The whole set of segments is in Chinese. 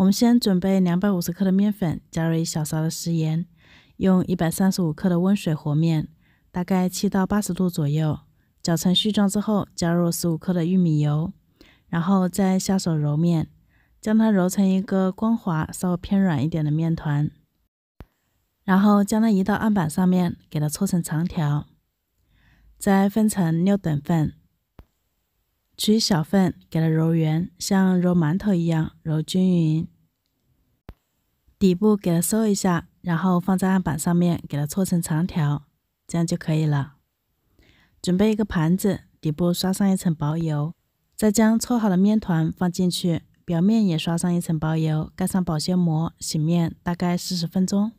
我们先准备两百五十克的面粉，加入一小勺的食盐，用一百三十五克的温水和面，大概七到八十度左右，搅成絮状之后，加入十五克的玉米油，然后再下手揉面，将它揉成一个光滑、稍微偏软一点的面团，然后将它移到案板上面，给它搓成长条，再分成六等份。取一小份，给它揉圆，像揉馒头一样揉均匀，底部给它收一下，然后放在案板上面，给它搓成长条，这样就可以了。准备一个盘子，底部刷上一层薄油，再将搓好的面团放进去，表面也刷上一层薄油，盖上保鲜膜醒面大概四十分钟。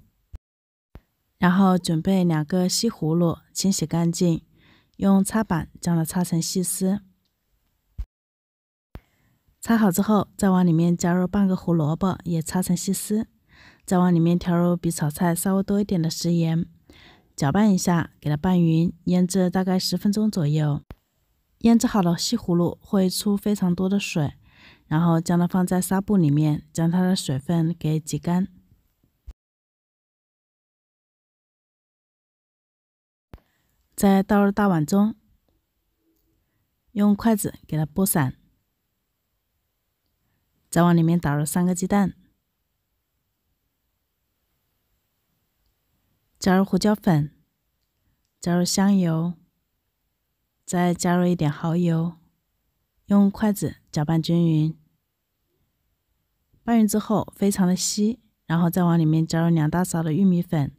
然后准备两个西葫芦，清洗干净，用擦板将它擦成细丝。擦好之后，再往里面加入半个胡萝卜，也擦成细丝，再往里面调入比炒菜稍微多一点的食盐，搅拌一下，给它拌匀，腌制大概十分钟左右。腌制好的西葫芦会出非常多的水，然后将它放在纱布里面，将它的水分给挤干，再倒入大碗中，用筷子给它拨散。再往里面打入三个鸡蛋，加入胡椒粉，加入香油，再加入一点蚝油，用筷子搅拌均匀，拌匀之后非常的稀，然后再往里面加入两大勺的玉米粉，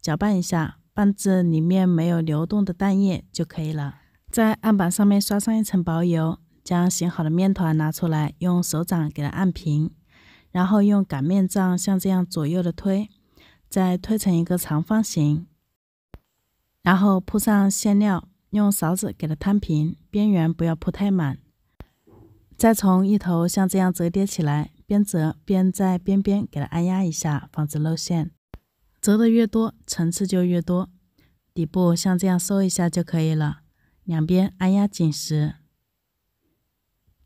搅拌一下，拌至里面没有流动的蛋液就可以了。在案板上面刷上一层薄油。将醒好的面团拿出来，用手掌给它按平，然后用擀面杖像这样左右的推，再推成一个长方形。然后铺上馅料，用勺子给它摊平，边缘不要铺太满。再从一头像这样折叠起来，边折边在边边给它按压一下，防止露馅。折的越多，层次就越多。底部像这样收一下就可以了，两边按压紧实。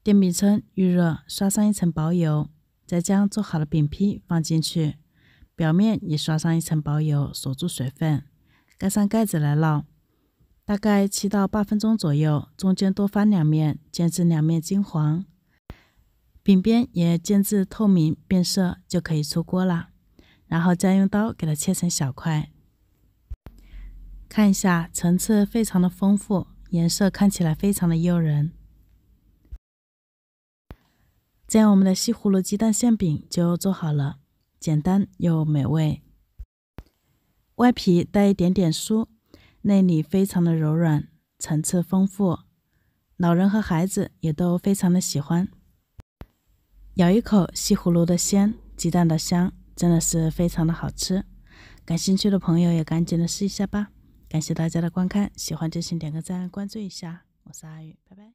电饼铛预热，刷上一层薄油，再将做好的饼坯放进去，表面也刷上一层薄油，锁住水分，盖上盖子来烙，大概七到八分钟左右，中间多翻两面，煎至两面金黄，饼边也煎至透明变色，就可以出锅啦。然后再用刀给它切成小块，看一下层次非常的丰富，颜色看起来非常的诱人。这样我们的西葫芦鸡蛋馅饼就做好了，简单又美味。外皮带一点点酥，内里非常的柔软，层次丰富，老人和孩子也都非常的喜欢。咬一口西葫芦的鲜，鸡蛋的香，真的是非常的好吃。感兴趣的朋友也赶紧的试一下吧。感谢大家的观看，喜欢就请点个赞，关注一下。我是阿宇，拜拜。